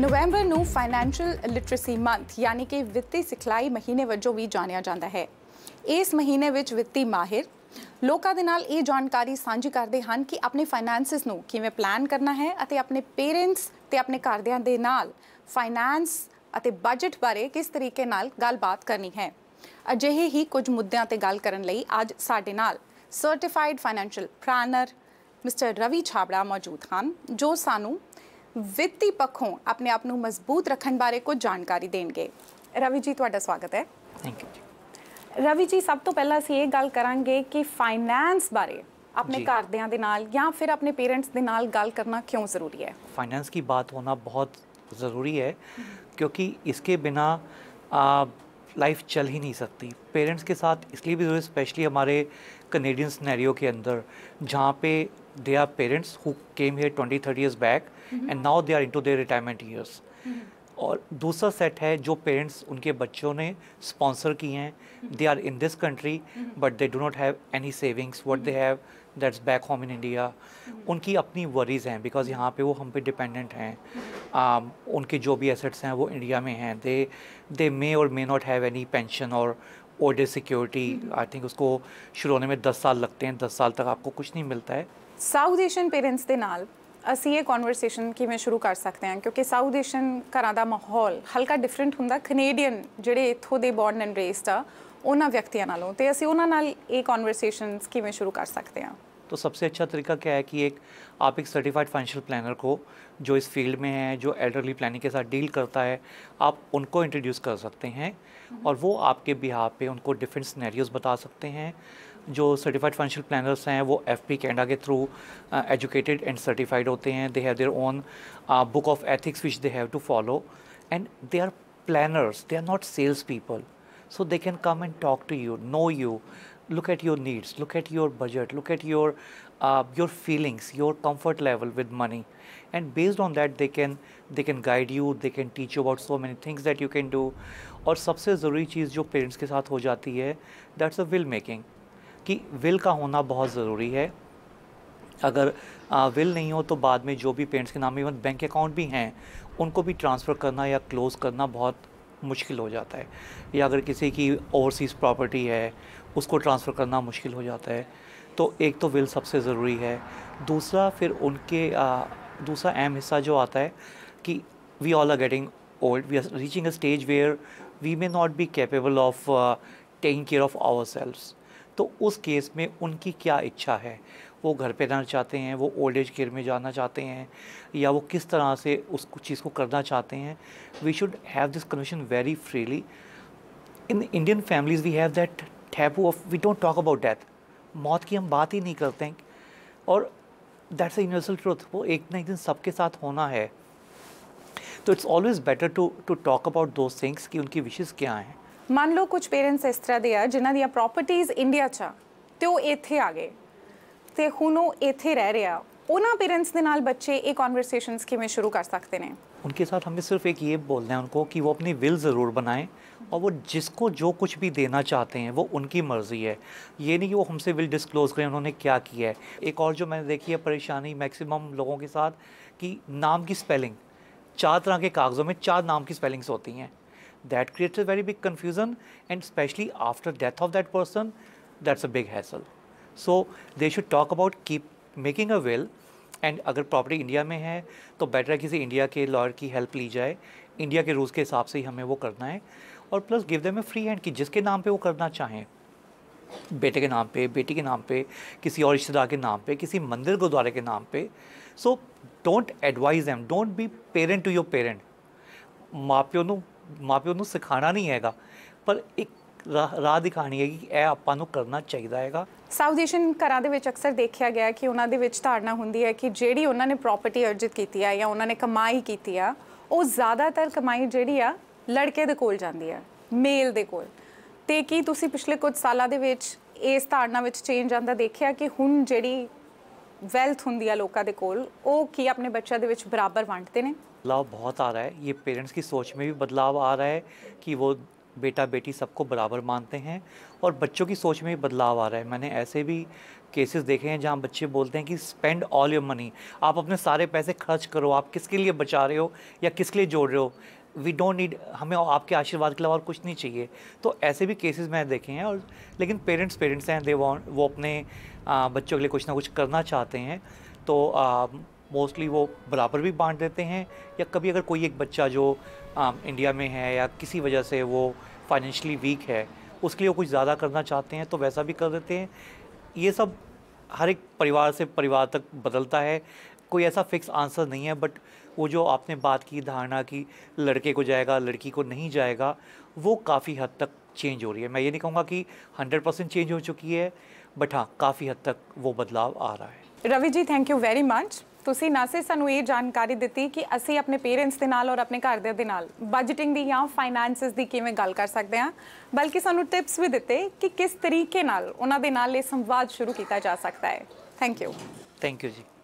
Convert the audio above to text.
ਨਵੰਬਰ ਨੂੰ financial literacy month ਯਾਨੀ ਕਿ ਵਿੱਤੀ ਸਿਖਲਾਈ ਮਹੀਨੇ ਵਜੋਂ ਵੀ ਜਾਣਿਆ ਜਾਂਦਾ ਹੈ ਇਸ ਮਹੀਨੇ ਵਿੱਚ ਵਿੱਤੀ ਮਾਹਿਰ ਲੋਕਾਂ ਦੇ ਨਾਲ ਇਹ ਜਾਣਕਾਰੀ ਸਾਂਝੀ ਕਰਦੇ ਹਨ ਕਿ ਆਪਣੇ ਫਾਈਨੈਂਸਸ ਨੂੰ ਕਿਵੇਂ ਪਲਾਨ ਕਰਨਾ ਹੈ ਅਤੇ ਆਪਣੇ ਪੇਰੈਂਟਸ ਤੇ ਆਪਣੇ ਘਰਦਿਆਂ ਦੇ ਨਾਲ ਫਾਈਨੈਂਸ ਅਤੇ ਬਜਟ ਬਾਰੇ ਕਿਸ ਤਰੀਕੇ ਨਾਲ ਗੱਲਬਾਤ ਕਰਨੀ ਹੈ ਅਜਿਹੇ ਹੀ ਕੁਝ ਮੁੱਦਿਆਂ ਤੇ ਗੱਲ ਕਰਨ ਲਈ ਅੱਜ ਸਾਡੇ ਨਾਲ certified financial planner mister Ravi Chhabra ਮੌਜੂਦ ਹਨ ਜੋ ਸਾਨੂੰ वित्ती पक्षों अपने आप को मजबूत रखने बारे को जानकारी देंगे रवि जी थोड़ा स्वागत है थैंक यू रवि जी सब तो पहला असं ये गल करा कि फाइनैंस बारे अपने घरद्या या फिर अपने पेरेंट्स के नाल गल करना क्यों जरूरी है फाइनैंस की बात होना बहुत जरूरी है क्योंकि इसके बिना आ, लाइफ चल ही नहीं सकती पेरेंट्स के साथ इसलिए भी जरूरी स्पेशली हमारे कनेडियन सिनेरियो के अंदर जहाँ पे they are parents who came here 20 30 years back mm-hmm. and now they are into their retirement years mm-hmm. और दूसरा सेट है जो पेरेंट्स उनके बच्चों ने स्पॉन्सर किए हैं they are in this country but they do not have any savings what they have that's back home in India उनकी अपनी वरीज़ हैं बिकॉज mm-hmm. यहाँ पे वो हम पे डिपेंडेंट हैं mm-hmm. um, उनके जो भी एसेट्स हैं वो इंडिया में हैं दे they may or may not have any pension or ओडे सिक्योरिटी आई थिंक उसको शुरू होने में दस साल लगते हैं दस साल तक आपको कुछ नहीं मिलता है ਸਾਊਥ ਏਸ਼ੀਅਨ ਪੇਰੈਂਟਸ ਦੇ ਨਾਲ ਅਸੀਂ ਇਹ ਕਨਵਰਸੇਸ਼ਨ ਕਿਵੇਂ ਸ਼ੁਰੂ ਕਰ ਸਕਦੇ ਹਾਂ ਕਿਉਂਕਿ ਸਾਊਥ ਏਸ਼ੀਅਨ ਘਰਾਂ ਦਾ ਮਾਹੌਲ ਹਲਕਾ ਡਿਫਰੈਂਟ ਹੁੰਦਾ ਕੈਨੇਡੀਅਨ ਜਿਹੜੇ ਇੱਥੋਂ ਦੇ ਬੌਰਨ ਐਂਡ ਰੇਸਡ ਆ ਉਹਨਾਂ ਵਿਅਕਤੀਆਂ ਨਾਲੋਂ ਤੇ ਅਸੀਂ ਉਹਨਾਂ ਨਾਲ ਇਹ ਕਨਵਰਸੇਸ਼ਨਸ ਕਿਵੇਂ ਸ਼ੁਰੂ ਕਰ ਸਕਦੇ ਹਾਂ तो सबसे अच्छा तरीका क्या है कि एक आप एक सर्टिफाइड फाइनेंशियल प्लानर को जो इस फील्ड में है जो एल्डरली प्लानिंग के साथ डील करता है आप उनको इंट्रोड्यूस कर सकते हैं हम्म। और वो आपके बिहार पे उनको डिफरेंट स्नैरियोज़ बता सकते हैं जो सर्टिफाइड फाइनेंशियल प्लानर्स हैं वो एफ पी कैंडा के थ्रू एजुकेटेड एंड सर्टिफाइड होते हैं they have their own book of ethics which they have to follow and they are planners they are not sales people so they can come and talk to you no you look at your needs, look at your budget, look at your uh, your feelings, your comfort level with money, and based on that they can they can guide you, they can teach you about so many things that you can do. और सबसे ज़रूरी चीज़ जो parents के साथ हो जाती है that's a will making कि विल का होना बहुत ज़रूरी है अगर आ, विल नहीं हो तो बाद में जो भी पेरेंट्स के नाम इवन बैंक अकाउंट भी हैं उनको भी ट्रांसफ़र करना या क्लोज़ करना बहुत मुश्किल हो जाता है या अगर किसी की ओवरसीज़ प्रॉपर्टी है उसको ट्रांसफ़र करना मुश्किल हो जाता है तो एक तो विल सबसे ज़रूरी है दूसरा फिर उनके आ, दूसरा अहम हिस्सा जो आता है कि we all are getting old we are reaching a stage where we may not be capable of taking care of our self तो उस केस में उनकी क्या इच्छा है वो घर पे रहना चाहते हैं वो ओल्ड एज केयर में जाना चाहते हैं या वो किस तरह से उस चीज़ को करना चाहते हैं we should have this conversion very freely in Indian families we have that taboo of we don't talk about death मौत की हम बात ही नहीं करते हैं और दैट्स अ यूनिवर्सल ट्रूथ वो एक ना एक दिन सबके साथ होना है तो it's always better to to talk about those things कि उनकी विशेज क्या हैं मान लो कुछ पेरेंट्स इस तरह दिया जिन्हें दिया प्रॉपर्टीज इंडिया चा तो इतने आ गए तो हूँ वो ਇੱਥੇ रह ਰਿਹਾ उन्होंने पेरेंट्स के नाल बच्चे ये ਕਨਵਰਸੇਸ਼ਨਸ किमें शुरू कर सकते हैं उनके साथ हमें सिर्फ एक ये बोलना है उनको कि वो अपनी विल ज़रूर बनाएं और वो जिसको जो कुछ भी देना चाहते हैं वो उनकी मर्ज़ी है ये नहीं कि वो हमसे विल डिस्क्लोज़ करें उन्होंने क्या किया है एक और जो मैंने देखी है परेशानी मैक्सिमम लोगों के साथ कि नाम की स्पेलिंग चार तरह के कागज़ों में चार नाम की स्पेलिंग्स होती हैं that creates a very big confusion and specially after death of that person that's a big hassle so they should talk about keep making a will and अगर प्रॉपर्टी इंडिया में है तो बेटर है किसी India के lawyer की help ली जाए India के रूल्स के हिसाब से ही हमें वो करना है और plus give they a free hand कि जिसके नाम पे वो करना चाहें बेटे के नाम पे बेटी के नाम पे किसी और रिश्तेदार के नाम पे किसी मंदिर गुरुद्वारे के नाम पे so don't advise them don't be parent to your parent माँ प्यो न माँ प्यो ਸਿਖਾਣਾ ਨਹੀਂ ਹੈਗਾ ਪਰ ਇੱਕ ਰਾਹ दिखानी है कि ਆਪਾਂ ਨੂੰ करना चाहिए है ਸਾਊਥ ਏਸ਼ੀਅਨ ਘਰਾਂ ਦੇ ਵਿੱਚ ਅਕਸਰ ਦੇਖਿਆ ਗਿਆ ਕਿ ਉਹਨਾਂ ਦੇ ਵਿੱਚ ਧਾਰਨਾ ਹੁੰਦੀ ਹੈ ਕਿ ਜਿਹੜੀ ਉਹਨਾਂ ਨੇ ਪ੍ਰਾਪਰਟੀ ਅਰਜਿਤ ਕੀਤੀ ਆ ਜਾਂ ਉਹਨਾਂ ਨੇ ਕਮਾਈ ਕੀਤੀ ਆ ਉਹ ਜ਼ਿਆਦਾਤਰ ਕਮਾਈ ਜਿਹੜੀ ਆ ਲੜਕੇ ਦੇ ਕੋਲ ਜਾਂਦੀ ਆ ਮੇਲ ਦੇ ਕੋਲ ਤੇ ਕੀ ਤੁਸੀਂ ਪਿਛਲੇ ਕੁਝ ਸਾਲਾਂ ਦੇ ਵਿੱਚ ਇਸ ਧਾਰਨਾ ਵਿੱਚ ਚੇਂਜ ਆਂਦਾ ਦੇਖਿਆ ਕਿ ਹੁਣ ਜਿਹੜੀ ਵੈਲਥ ਹੁੰਦੀ ਆ ਲੋਕਾਂ ਦੇ ਕੋਲ ਉਹ ਕੀ ਆਪਣੇ ਬੱਚਿਆਂ ਦੇ ਵਿੱਚ ਬਰਾਬਰ ਵੰਡਦੇ ਨੇ ਬਦलाव ਬਹੁਤ ਆ ਰਿਹਾ ਹੈ ਇਹ ਪੇਰੈਂਟਸ ਦੀ ਸੋਚ ਵਿੱਚ ਵੀ ਬਦਲਾਅ ਆ ਰਿਹਾ ਹੈ ਕਿ ਉਹ बेटा बेटी सबको बराबर मानते हैं और बच्चों की सोच में भी बदलाव आ रहा है मैंने ऐसे भी केसेस देखे हैं जहाँ बच्चे बोलते हैं कि स्पेंड ऑल योर मनी आप अपने सारे पैसे खर्च करो आप किसके लिए बचा रहे हो या किसके लिए जोड़ रहे हो वी डोंट नीड हमें आपके आशीर्वाद के अलावा और कुछ नहीं चाहिए तो ऐसे भी केसेस मैंने देखे हैं और लेकिन पेरेंट्स पेरेंट्स हैं दे वो अपने बच्चों के लिए कुछ ना कुछ करना चाहते हैं तो मोस्टली वो बराबर भी बांट देते हैं या कभी अगर कोई एक बच्चा जो आ, इंडिया में है या किसी वजह से वो फाइनेंशली वीक है उसके लिए वो कुछ ज़्यादा करना चाहते हैं तो वैसा भी कर देते हैं ये सब हर एक परिवार से परिवार तक बदलता है कोई ऐसा फिक्स आंसर नहीं है बट वो जो आपने बात की धारणा की लड़के को जाएगा लड़की को नहीं जाएगा वो काफ़ी हद तक चेंज हो रही है मैं ये नहीं कहूँगा कि हंड्रेड परसेंट चेंज हो चुकी है बट हाँ काफ़ी हद तक वो बदलाव आ रहा है Ravi ji thank you very much ਤੁਸੀਂ ਨਾਸੇ ਸਾਨੂੰ ਇਹ ਜਾਣਕਾਰੀ ਦਿੱਤੀ ਕਿ ਅਸੀਂ ਆਪਣੇ ਪੇਰੈਂਟਸ ਦੇ ਨਾਲ ਔਰ ਆਪਣੇ ਘਰ ਦੇ ਨਾਲ ਬਜਟਿੰਗ ਦੀ ਜਾਂ ਫਾਈਨੈਂਸਸ ਦੀ ਕਿਵੇਂ ਗੱਲ ਕਰ ਸਕਦੇ ਹਾਂ ਬਲਕਿ ਸਾਨੂੰ ਟਿਪਸ ਵੀ ਦਿੱਤੇ ਕਿ ਕਿਸ ਤਰੀਕੇ ਨਾਲ ਉਹਨਾਂ ਦੇ ਨਾਲ ਇਹ ਸੰਵਾਦ ਸ਼ੁਰੂ ਕੀਤਾ ਜਾ ਸਕਦਾ ਹੈ ਥੈਂਕ ਯੂ ਥੈਂਕ ਯੂ ਜੀ